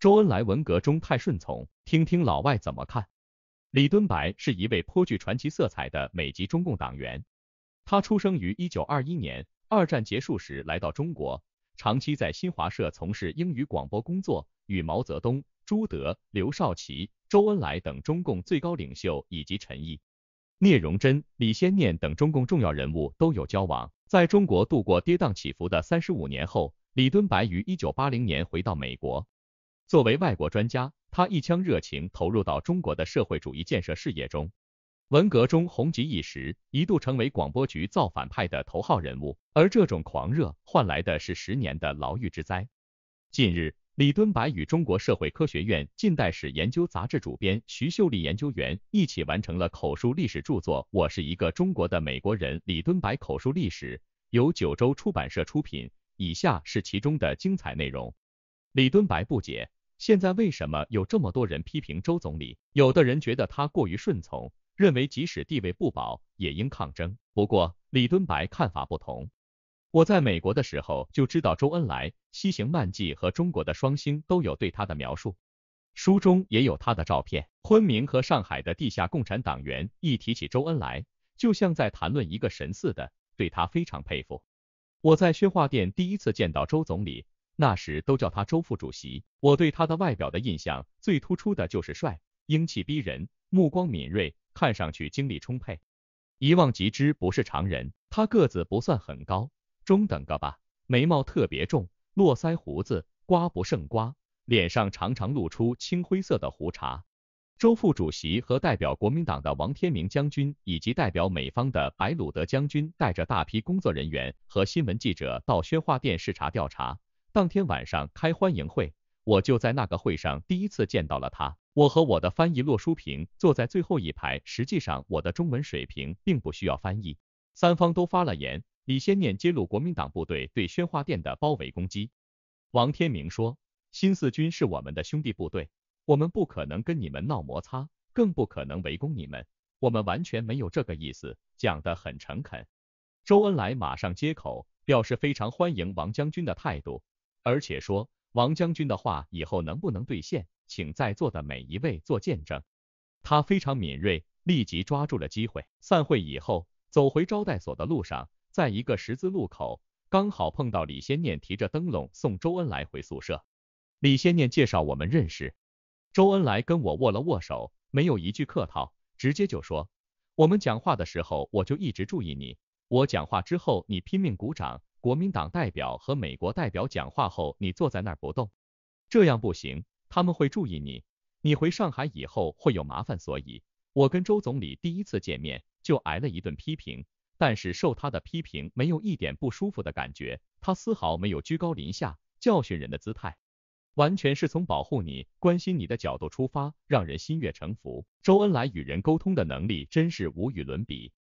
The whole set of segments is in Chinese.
周恩来文革中太顺从，听听老外怎么看？李敦白是一位颇具传奇色彩的美籍中共党员，他出生于一九二一年，二战结束时来到中国，长期在新华社从事英语广播工作，与毛泽东、朱德、刘少奇、周恩来等中共最高领袖以及陈毅、聂荣臻、李先念等中共重要人物都有交往。在中国度过跌宕起伏的三十五年后，李敦白于一九八零年回到美国。作为外国专家，他一腔热情投入到中国的社会主义建设事业中，文革中红极一时，一度成为广播局造反派的头号人物。而这种狂热换来的是十年的牢狱之灾。近日，李敦白与中国社会科学院近代史研究杂志主编徐秀丽研究员一起完成了口述历史著作《我是一个中国的美国人》，李敦白口述历史由九州出版社出品。以下是其中的精彩内容。李敦白不解。现在为什么有这么多人批评周总理？有的人觉得他过于顺从，认为即使地位不保也应抗争。不过李敦白看法不同。我在美国的时候就知道周恩来，《西行漫记》和中国的《双星》都有对他的描述，书中也有他的照片。昆明和上海的地下共产党员一提起周恩来，就像在谈论一个神似的，对他非常佩服。我在宣化店第一次见到周总理。那时都叫他周副主席。我对他的外表的印象最突出的就是帅，英气逼人，目光敏锐，看上去精力充沛。一望即知不是常人。他个子不算很高，中等个吧，眉毛特别重，络腮胡子刮不胜刮，脸上常常露出青灰色的胡茬。周副主席和代表国民党的王天明将军，以及代表美方的白鲁德将军，带着大批工作人员和新闻记者到宣化店视察调查。当天晚上开欢迎会，我就在那个会上第一次见到了他。我和我的翻译骆书平坐在最后一排，实际上我的中文水平并不需要翻译。三方都发了言，李先念揭露国民党部队对宣化店的包围攻击，王天明说新四军是我们的兄弟部队，我们不可能跟你们闹摩擦，更不可能围攻你们，我们完全没有这个意思，讲得很诚恳。周恩来马上接口，表示非常欢迎王将军的态度。而且说王将军的话以后能不能兑现，请在座的每一位做见证。他非常敏锐，立即抓住了机会。散会以后，走回招待所的路上，在一个十字路口，刚好碰到李先念提着灯笼送周恩来回宿舍。李先念介绍我们认识，周恩来跟我握了握手，没有一句客套，直接就说，我们讲话的时候我就一直注意你，我讲话之后你拼命鼓掌。国民党代表和美国代表讲话后，你坐在那儿不动，这样不行，他们会注意你，你回上海以后会有麻烦，所以，我跟周总理第一次见面就挨了一顿批评，但是受他的批评没有一点不舒服的感觉，他丝毫没有居高临下教训人的姿态，完全是从保护你、关心你的角度出发，让人心悦诚服。周恩来与人沟通的能力真是无与伦比，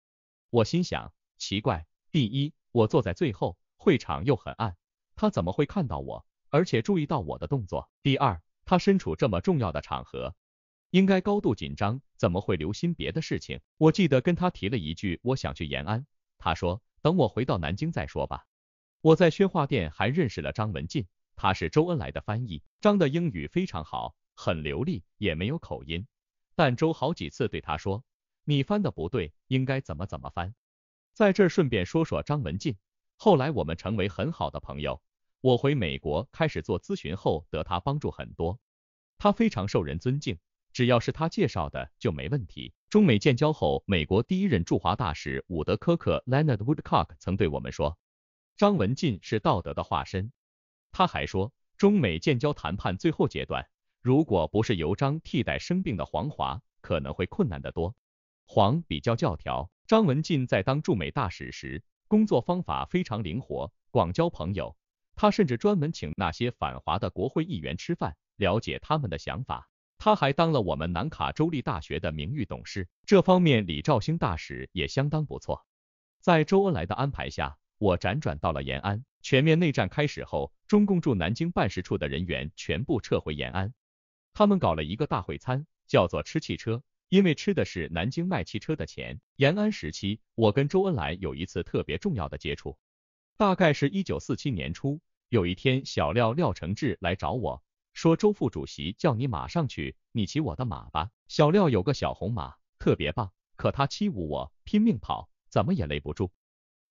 我心想，奇怪，第一，我坐在最后。会场又很暗，他怎么会看到我，而且注意到我的动作？第二，他身处这么重要的场合，应该高度紧张，怎么会留心别的事情？我记得跟他提了一句，我想去延安，他说等我回到南京再说吧。我在宣化店还认识了张文进，他是周恩来的翻译，张的英语非常好，很流利，也没有口音。但周好几次对他说，你翻的不对，应该怎么怎么翻。在这顺便说说张文进。后来我们成为很好的朋友，我回美国开始做咨询后得他帮助很多，他非常受人尊敬，只要是他介绍的就没问题。中美建交后，美国第一任驻华大使伍德科克 （Leonard Woodcock） 曾对我们说，张文进是道德的化身。他还说，中美建交谈判最后阶段，如果不是由张替代生病的黄华，可能会困难得多。黄比较教条，张文进在当驻美大使时。工作方法非常灵活，广交朋友。他甚至专门请那些反华的国会议员吃饭，了解他们的想法。他还当了我们南卡州立大学的名誉董事。这方面，李肇星大使也相当不错。在周恩来的安排下，我辗转到了延安。全面内战开始后，中共驻南京办事处的人员全部撤回延安。他们搞了一个大会餐，叫做吃汽车。因为吃的是南京卖汽车的钱。延安时期，我跟周恩来有一次特别重要的接触，大概是一九四七年初。有一天，小廖廖承志来找我说，周副主席叫你马上去，你骑我的马吧。小廖有个小红马，特别棒，可他欺侮我，拼命跑，怎么也勒不住，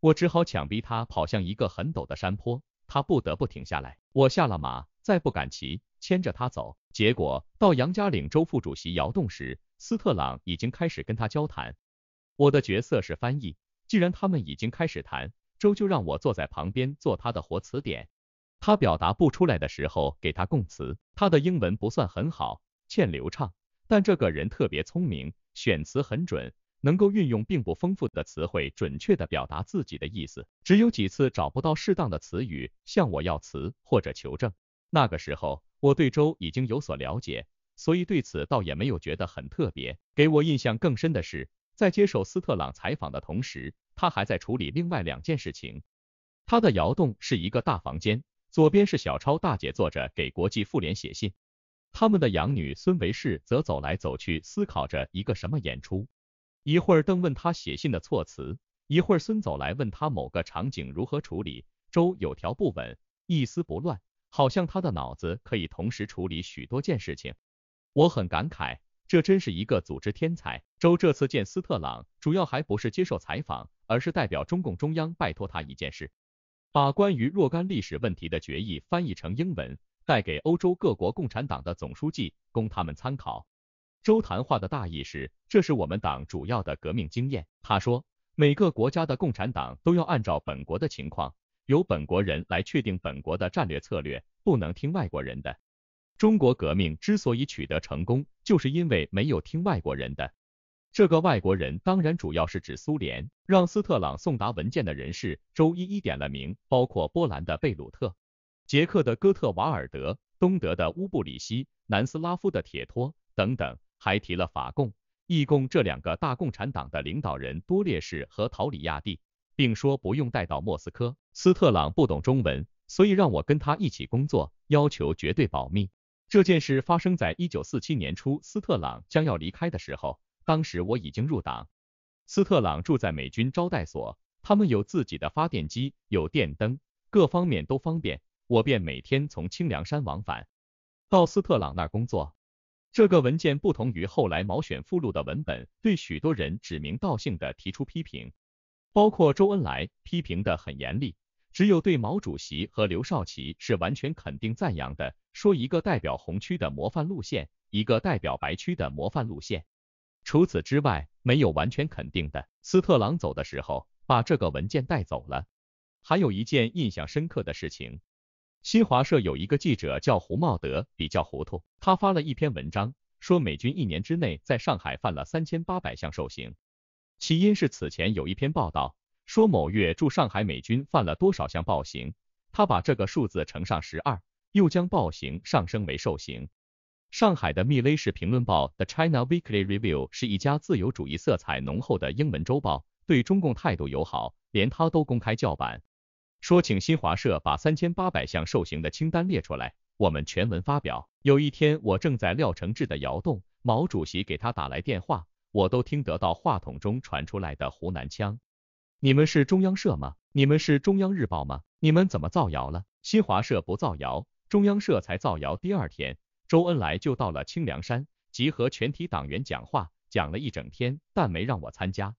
我只好强逼他跑向一个很陡的山坡，他不得不停下来。我下了马。再不敢骑，牵着他走。结果到杨家岭周副主席窑洞时，斯特朗已经开始跟他交谈。我的角色是翻译，既然他们已经开始谈，周就让我坐在旁边做他的活词典。他表达不出来的时候，给他供词。他的英文不算很好，欠流畅，但这个人特别聪明，选词很准，能够运用并不丰富的词汇，准确地表达自己的意思。只有几次找不到适当的词语，向我要词或者求证。那个时候，我对周已经有所了解，所以对此倒也没有觉得很特别。给我印象更深的是，在接受斯特朗采访的同时，他还在处理另外两件事情。他的窑洞是一个大房间，左边是小超大姐坐着给国际妇联写信，他们的养女孙维世则走来走去，思考着一个什么演出。一会儿邓问他写信的措辞，一会儿孙走来问他某个场景如何处理，周有条不紊，一丝不乱。好像他的脑子可以同时处理许多件事情，我很感慨，这真是一个组织天才。周这次见斯特朗，主要还不是接受采访，而是代表中共中央拜托他一件事，把关于若干历史问题的决议翻译成英文，带给欧洲各国共产党的总书记，供他们参考。周谈话的大意是，这是我们党主要的革命经验。他说，每个国家的共产党都要按照本国的情况。由本国人来确定本国的战略策略，不能听外国人的。中国革命之所以取得成功，就是因为没有听外国人的。这个外国人当然主要是指苏联。让斯特朗送达文件的人是周一一点了名，包括波兰的贝鲁特、捷克的哥特瓦尔德、东德的乌布里希、南斯拉夫的铁托等等，还提了法共、意共这两个大共产党的领导人多列士和陶里亚蒂。并说不用带到莫斯科。斯特朗不懂中文，所以让我跟他一起工作，要求绝对保密。这件事发生在一九四七年初，斯特朗将要离开的时候，当时我已经入党。斯特朗住在美军招待所，他们有自己的发电机，有电灯，各方面都方便，我便每天从清凉山往返到斯特朗那儿工作。这个文件不同于后来《毛选》附录的文本，对许多人指名道姓的提出批评。包括周恩来批评的很严厉，只有对毛主席和刘少奇是完全肯定赞扬的，说一个代表红区的模范路线，一个代表白区的模范路线。除此之外，没有完全肯定的。斯特朗走的时候把这个文件带走了。还有一件印象深刻的事情，新华社有一个记者叫胡茂德，比较糊涂，他发了一篇文章，说美军一年之内在上海犯了三千八百项受刑。起因是此前有一篇报道说某月驻上海美军犯了多少项暴行，他把这个数字乘上十二，又将暴行上升为受刑。上海的《密勒氏评论报》The China Weekly Review 是一家自由主义色彩浓厚的英文周报，对中共态度友好，连他都公开叫板，说请新华社把三千八百项受刑的清单列出来，我们全文发表。有一天，我正在廖承志的窑洞，毛主席给他打来电话。我都听得到话筒中传出来的湖南腔。你们是中央社吗？你们是中央日报吗？你们怎么造谣了？新华社不造谣，中央社才造谣。第二天，周恩来就到了清凉山，集合全体党员讲话，讲了一整天，但没让我参加。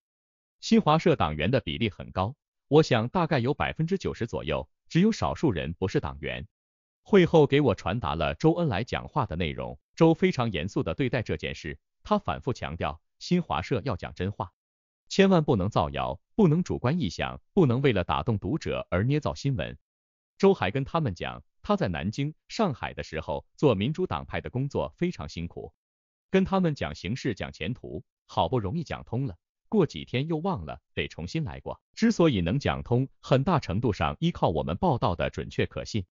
新华社党员的比例很高，我想大概有百分之九十左右，只有少数人不是党员。会后给我传达了周恩来讲话的内容。周非常严肃地对待这件事，他反复强调。新华社要讲真话，千万不能造谣，不能主观臆想，不能为了打动读者而捏造新闻。周还跟他们讲，他在南京、上海的时候做民主党派的工作非常辛苦，跟他们讲形势、讲前途，好不容易讲通了，过几天又忘了，得重新来过。之所以能讲通，很大程度上依靠我们报道的准确可信。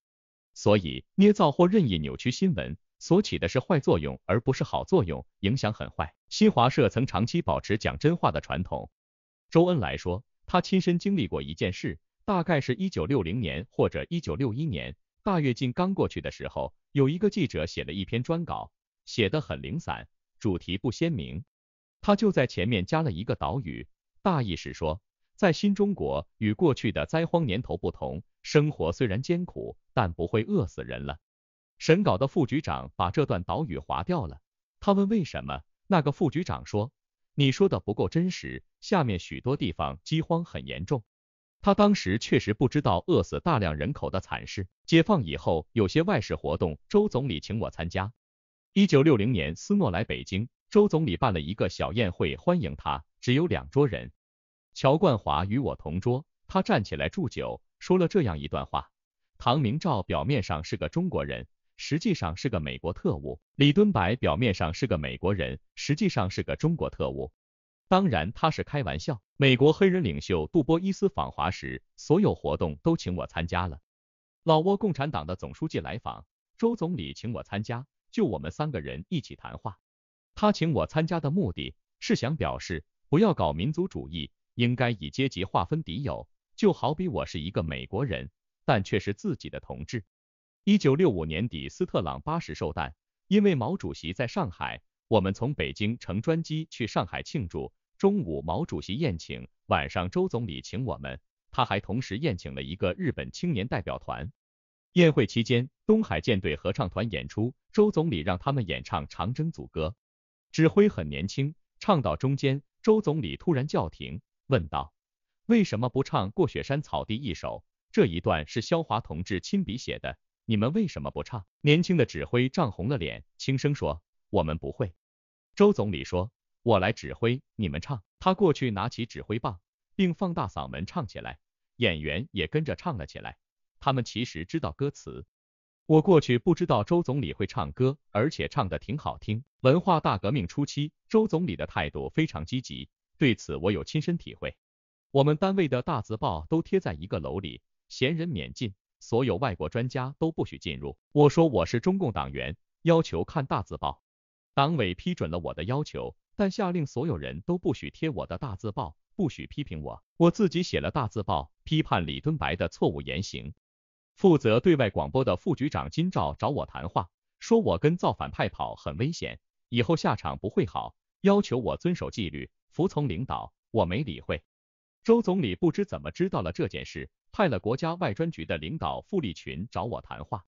所以，捏造或任意扭曲新闻，所起的是坏作用，而不是好作用，影响很坏。新华社曾长期保持讲真话的传统。周恩来说，他亲身经历过一件事，大概是一九六零年或者一九六一年，大跃进刚过去的时候，有一个记者写了一篇专稿，写的很零散，主题不鲜明。他就在前面加了一个导语，大意是说，在新中国与过去的灾荒年头不同，生活虽然艰苦，但不会饿死人了。审稿的副局长把这段导语划掉了，他问为什么？那个副局长说，你说的不够真实，下面许多地方饥荒很严重。他当时确实不知道饿死大量人口的惨事。解放以后，有些外事活动，周总理请我参加。一九六零年，斯诺来北京，周总理办了一个小宴会欢迎他，只有两桌人。乔冠华与我同桌，他站起来祝酒，说了这样一段话：唐明照表面上是个中国人。实际上是个美国特务，李敦白表面上是个美国人，实际上是个中国特务。当然，他是开玩笑。美国黑人领袖杜波伊斯访华时，所有活动都请我参加了。老挝共产党的总书记来访，周总理请我参加，就我们三个人一起谈话。他请我参加的目的是想表示，不要搞民族主义，应该以阶级划分敌友。就好比我是一个美国人，但却是自己的同志。一九六五年底，斯特朗八十寿诞。因为毛主席在上海，我们从北京乘专机去上海庆祝。中午，毛主席宴请；晚上，周总理请我们。他还同时宴请了一个日本青年代表团。宴会期间，东海舰队合唱团演出，周总理让他们演唱《长征组歌》。指挥很年轻，唱到中间，周总理突然叫停，问道：“为什么不唱《过雪山草地》一首？这一段是萧华同志亲笔写的。”你们为什么不唱？年轻的指挥涨红了脸，轻声说：“我们不会。”周总理说：“我来指挥，你们唱。”他过去拿起指挥棒，并放大嗓门唱起来，演员也跟着唱了起来。他们其实知道歌词。我过去不知道周总理会唱歌，而且唱的挺好听。文化大革命初期，周总理的态度非常积极，对此我有亲身体会。我们单位的大字报都贴在一个楼里，闲人免进。所有外国专家都不许进入。我说我是中共党员，要求看大字报。党委批准了我的要求，但下令所有人都不许贴我的大字报，不许批评我。我自己写了大字报，批判李敦白的错误言行。负责对外广播的副局长金兆找我谈话，说我跟造反派跑很危险，以后下场不会好，要求我遵守纪律，服从领导。我没理会。周总理不知怎么知道了这件事，派了国家外专局的领导傅立群找我谈话。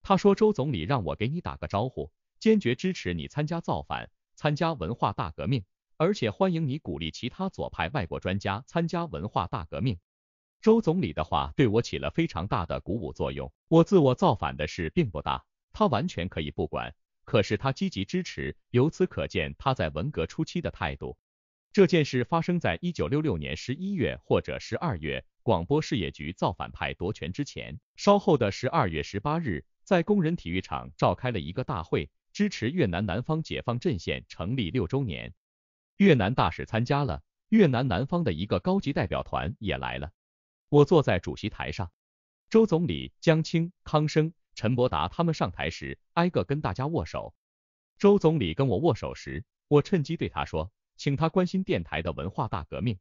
他说周总理让我给你打个招呼，坚决支持你参加造反，参加文化大革命，而且欢迎你鼓励其他左派外国专家参加文化大革命。周总理的话对我起了非常大的鼓舞作用。我自我造反的事并不大，他完全可以不管，可是他积极支持，由此可见他在文革初期的态度。这件事发生在一九六六年十一月或者十二月，广播事业局造反派夺权之前。稍后的十二月十八日，在工人体育场召开了一个大会，支持越南南方解放阵线成立六周年。越南大使参加了，越南南方的一个高级代表团也来了。我坐在主席台上，周总理、江青、康生、陈伯达他们上台时，挨个跟大家握手。周总理跟我握手时，我趁机对他说。请他关心电台的文化大革命，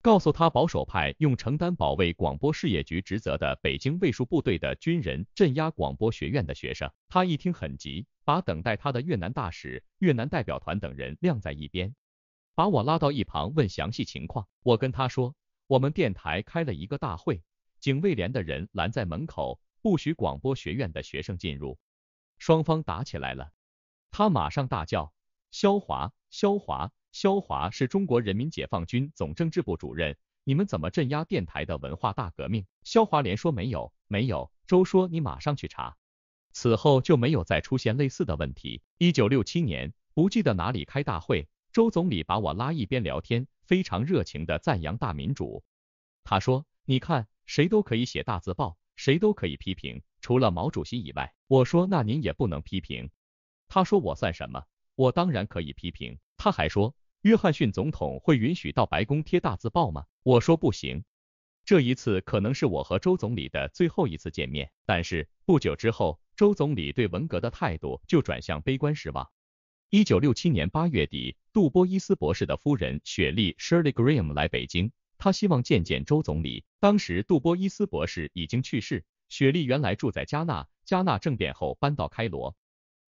告诉他保守派用承担保卫广播事业局职责的北京卫戍部队的军人镇压广播学院的学生。他一听很急，把等待他的越南大使、越南代表团等人晾在一边，把我拉到一旁问详细情况。我跟他说，我们电台开了一个大会，警卫连的人拦在门口，不许广播学院的学生进入，双方打起来了。他马上大叫：“肖华，肖华！”肖华是中国人民解放军总政治部主任，你们怎么镇压电台的文化大革命？肖华连说没有，没有。周说你马上去查。此后就没有再出现类似的问题。一九六七年，不记得哪里开大会，周总理把我拉一边聊天，非常热情的赞扬大民主。他说，你看，谁都可以写大字报，谁都可以批评，除了毛主席以外。我说，那您也不能批评。他说，我算什么？我当然可以批评。他还说。约翰逊总统会允许到白宫贴大字报吗？我说不行。这一次可能是我和周总理的最后一次见面。但是不久之后，周总理对文革的态度就转向悲观失望。一九六七年八月底，杜波伊斯博士的夫人雪莉 Shirley Graham 来北京，她希望见见周总理。当时杜波伊斯博士已经去世，雪莉原来住在加纳，加纳政变后搬到开罗。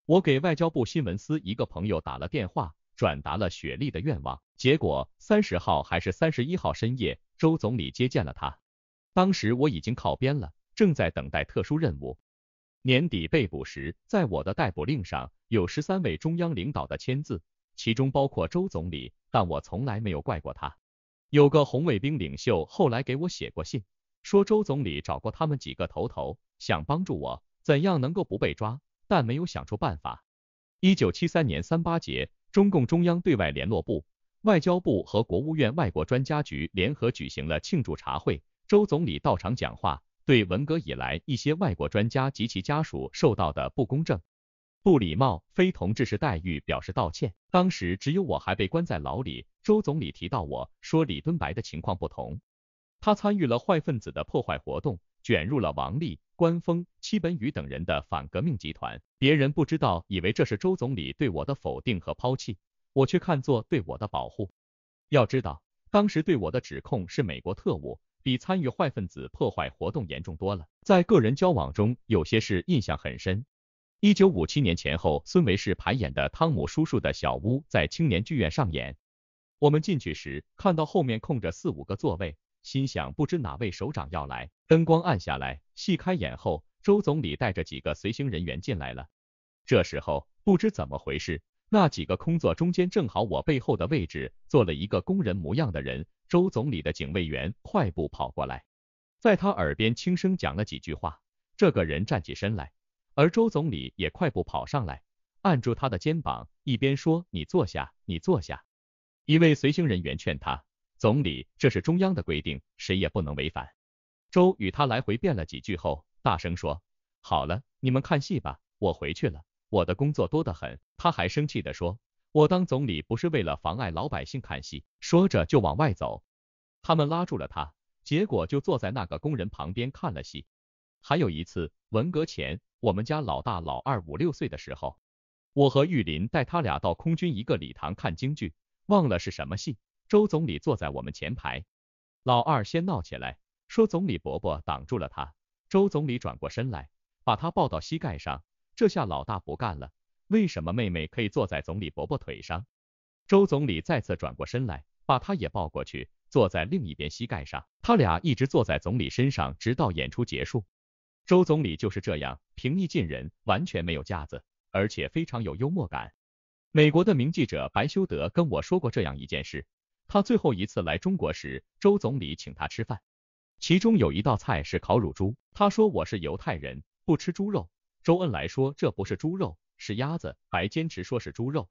我给外交部新闻司一个朋友打了电话。转达了雪莉的愿望，结果三十号还是三十一号深夜，周总理接见了他。当时我已经靠边了，正在等待特殊任务。年底被捕时，在我的逮捕令上有十三位中央领导的签字，其中包括周总理，但我从来没有怪过他。有个红卫兵领袖后来给我写过信，说周总理找过他们几个头头，想帮助我，怎样能够不被抓，但没有想出办法。一九七三年三八节。中共中央对外联络部、外交部和国务院外国专家局联合举行了庆祝茶会，周总理到场讲话，对文革以来一些外国专家及其家属受到的不公正、不礼貌、非同志式待遇表示道歉。当时只有我还被关在牢里，周总理提到我说李敦白的情况不同，他参与了坏分子的破坏活动。卷入了王立、关峰、戚本禹等人的反革命集团，别人不知道，以为这是周总理对我的否定和抛弃，我却看作对我的保护。要知道，当时对我的指控是美国特务，比参与坏分子破坏活动严重多了。在个人交往中，有些事印象很深。一九五七年前后，孙维世排演的《汤姆叔叔的小屋》在青年剧院上演，我们进去时看到后面空着四五个座位。心想不知哪位首长要来，灯光暗下来，细开眼后，周总理带着几个随行人员进来了。这时候不知怎么回事，那几个空座中间正好我背后的位置坐了一个工人模样的人。周总理的警卫员快步跑过来，在他耳边轻声讲了几句话。这个人站起身来，而周总理也快步跑上来，按住他的肩膀，一边说你坐下，你坐下。一位随行人员劝他。总理，这是中央的规定，谁也不能违反。周与他来回辩了几句后，大声说：“好了，你们看戏吧，我回去了，我的工作多得很。”他还生气地说：“我当总理不是为了妨碍老百姓看戏。”说着就往外走，他们拉住了他，结果就坐在那个工人旁边看了戏。还有一次，文革前，我们家老大老二五六岁的时候，我和玉林带他俩到空军一个礼堂看京剧，忘了是什么戏。周总理坐在我们前排，老二先闹起来，说总理伯伯挡住了他。周总理转过身来，把他抱到膝盖上。这下老大不干了，为什么妹妹可以坐在总理伯伯腿上？周总理再次转过身来，把他也抱过去，坐在另一边膝盖上。他俩一直坐在总理身上，直到演出结束。周总理就是这样平易近人，完全没有架子，而且非常有幽默感。美国的名记者白修德跟我说过这样一件事。他最后一次来中国时，周总理请他吃饭，其中有一道菜是烤乳猪，他说我是犹太人，不吃猪肉。周恩来说这不是猪肉，是鸭子，还坚持说是猪肉。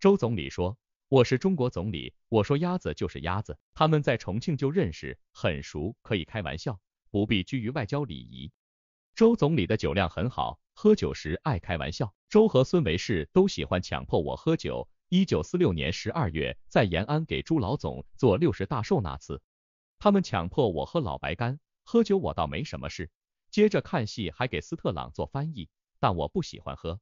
周总理说我是中国总理，我说鸭子就是鸭子。他们在重庆就认识，很熟，可以开玩笑，不必拘于外交礼仪。周总理的酒量很好，喝酒时爱开玩笑。周和孙维世都喜欢强迫我喝酒。一九四六年十二月，在延安给朱老总做六十大寿那次，他们强迫我喝老白干，喝酒我倒没什么事。接着看戏，还给斯特朗做翻译，但我不喜欢喝。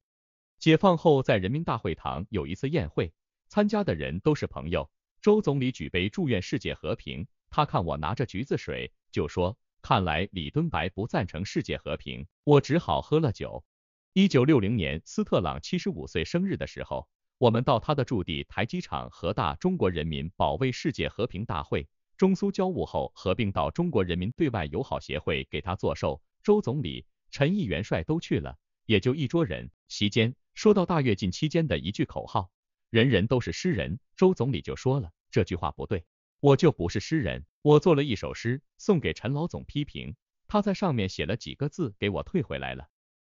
解放后，在人民大会堂有一次宴会，参加的人都是朋友。周总理举杯祝愿世界和平，他看我拿着橘子水，就说：“看来李敦白不赞成世界和平。”我只好喝了酒。一九六零年斯特朗七十五岁生日的时候。我们到他的驻地台机场，和大中国人民保卫世界和平大会中苏交务后合并到中国人民对外友好协会给他做寿，周总理、陈毅元帅都去了，也就一桌人。席间说到大跃进期间的一句口号，人人都是诗人，周总理就说了这句话不对，我就不是诗人，我做了一首诗送给陈老总批评，他在上面写了几个字给我退回来了，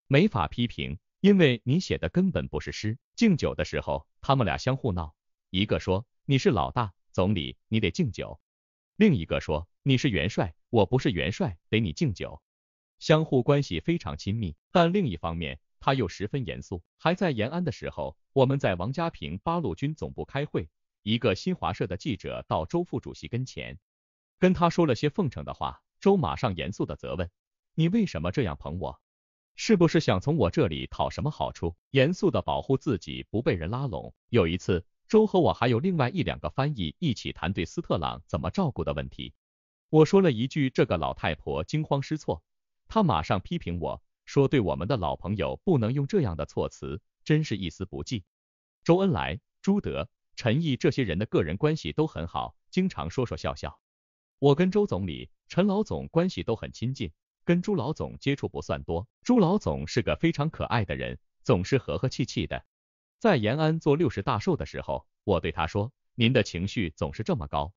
没法批评。因为你写的根本不是诗。敬酒的时候，他们俩相互闹，一个说你是老大总理，你得敬酒；另一个说你是元帅，我不是元帅，得你敬酒。相互关系非常亲密，但另一方面他又十分严肃。还在延安的时候，我们在王家坪八路军总部开会，一个新华社的记者到周副主席跟前，跟他说了些奉承的话，周马上严肃的责问，你为什么这样捧我？是不是想从我这里讨什么好处？严肃的保护自己不被人拉拢。有一次，周和我还有另外一两个翻译一起谈对斯特朗怎么照顾的问题，我说了一句，这个老太婆惊慌失措，她马上批评我说，对我们的老朋友不能用这样的措辞，真是一丝不计。周恩来、朱德、陈毅这些人的个人关系都很好，经常说说笑笑。我跟周总理、陈老总关系都很亲近。跟朱老总接触不算多，朱老总是个非常可爱的人，总是和和气气的。在延安做六十大寿的时候，我对他说：“您的情绪总是这么高。”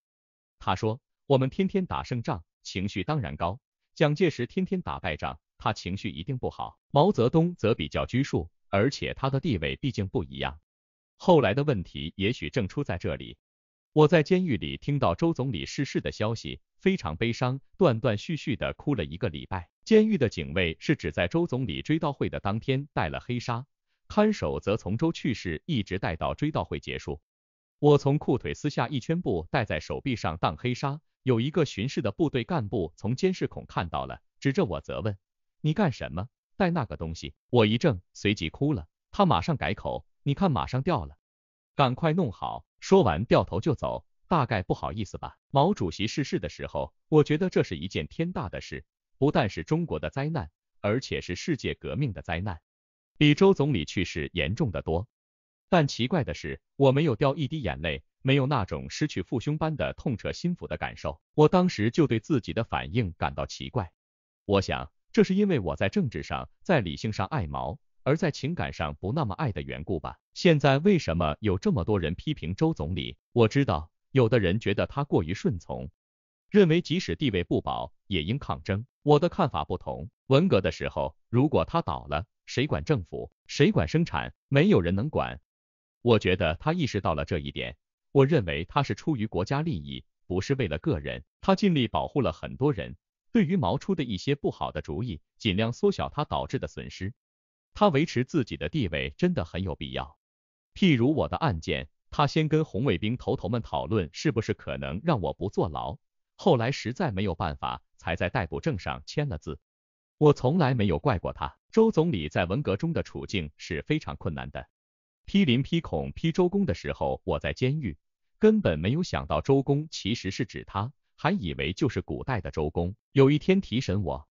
他说：“我们天天打胜仗，情绪当然高。蒋介石天天打败仗，他情绪一定不好。毛泽东则比较拘束，而且他的地位毕竟不一样。后来的问题也许正出在这里。”我在监狱里听到周总理逝世的消息，非常悲伤，断断续续的哭了一个礼拜。监狱的警卫是只在周总理追悼会的当天戴了黑纱，看守则从周去世一直戴到追悼会结束。我从裤腿撕下一圈布戴在手臂上当黑纱，有一个巡视的部队干部从监视孔看到了，指着我责问：“你干什么？戴那个东西？”我一怔，随即哭了。他马上改口：“你看，马上掉了，赶快弄好。”说完，掉头就走，大概不好意思吧。毛主席逝世的时候，我觉得这是一件天大的事，不但是中国的灾难，而且是世界革命的灾难，比周总理去世严重的多。但奇怪的是，我没有掉一滴眼泪，没有那种失去父兄般的痛彻心腑的感受。我当时就对自己的反应感到奇怪。我想，这是因为我在政治上，在理性上爱毛。而在情感上不那么爱的缘故吧。现在为什么有这么多人批评周总理？我知道有的人觉得他过于顺从，认为即使地位不保也应抗争。我的看法不同。文革的时候，如果他倒了，谁管政府？谁管生产？没有人能管。我觉得他意识到了这一点。我认为他是出于国家利益，不是为了个人。他尽力保护了很多人。对于毛出的一些不好的主意，尽量缩小他导致的损失。他维持自己的地位真的很有必要。譬如我的案件，他先跟红卫兵头头们讨论，是不是可能让我不坐牢，后来实在没有办法，才在逮捕证上签了字。我从来没有怪过他。周总理在文革中的处境是非常困难的。批林批孔批周公的时候，我在监狱，根本没有想到周公其实是指他，还以为就是古代的周公。有一天提审我。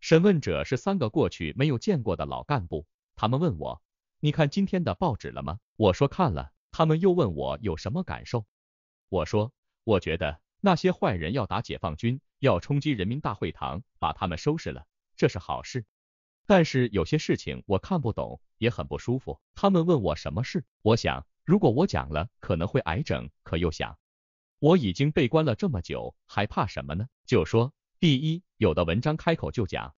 审问者是三个过去没有见过的老干部，他们问我，你看今天的报纸了吗？我说看了。他们又问我有什么感受，我说，我觉得那些坏人要打解放军，要冲击人民大会堂，把他们收拾了，这是好事。但是有些事情我看不懂，也很不舒服。他们问我什么事，我想如果我讲了，可能会挨整，可又想我已经被关了这么久，还怕什么呢？就说。第一，有的文章开口就讲，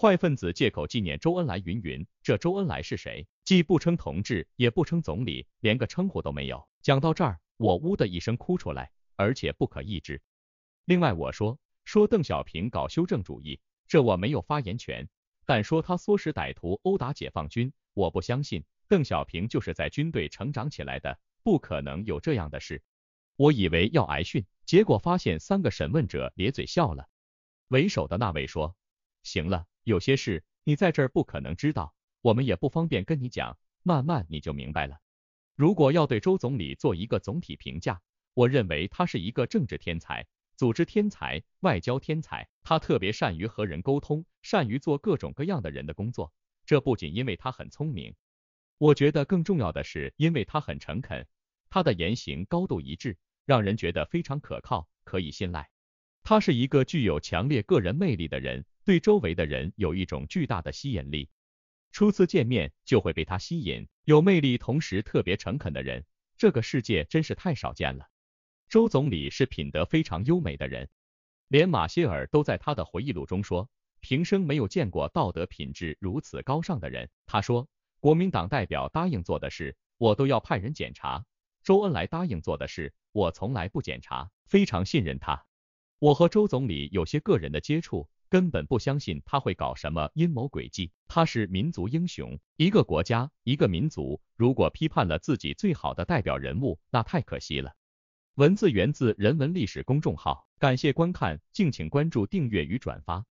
坏分子借口纪念周恩来云云，这周恩来是谁？既不称同志，也不称总理，连个称呼都没有。讲到这儿，我呜的一声哭出来，而且不可抑制。另外我说说邓小平搞修正主义，这我没有发言权，但说他唆使歹徒殴打解放军，我不相信，邓小平就是在军队成长起来的，不可能有这样的事。我以为要挨训，结果发现三个审问者咧嘴笑了。为首的那位说：“行了，有些事你在这儿不可能知道，我们也不方便跟你讲，慢慢你就明白了。如果要对周总理做一个总体评价，我认为他是一个政治天才、组织天才、外交天才，他特别善于和人沟通，善于做各种各样的人的工作。这不仅因为他很聪明，我觉得更重要的是因为他很诚恳，他的言行高度一致，让人觉得非常可靠，可以信赖。”他是一个具有强烈个人魅力的人，对周围的人有一种巨大的吸引力。初次见面就会被他吸引，有魅力同时特别诚恳的人，这个世界真是太少见了。周总理是品德非常优美的人，连马歇尔都在他的回忆录中说，平生没有见过道德品质如此高尚的人。他说，国民党代表答应做的事，我都要派人检查；周恩来答应做的事，我从来不检查，非常信任他。我和周总理有些个人的接触，根本不相信他会搞什么阴谋诡计。他是民族英雄，一个国家，一个民族，如果批判了自己最好的代表人物，那太可惜了。文字源自人文历史公众号，感谢观看，敬请关注、订阅与转发。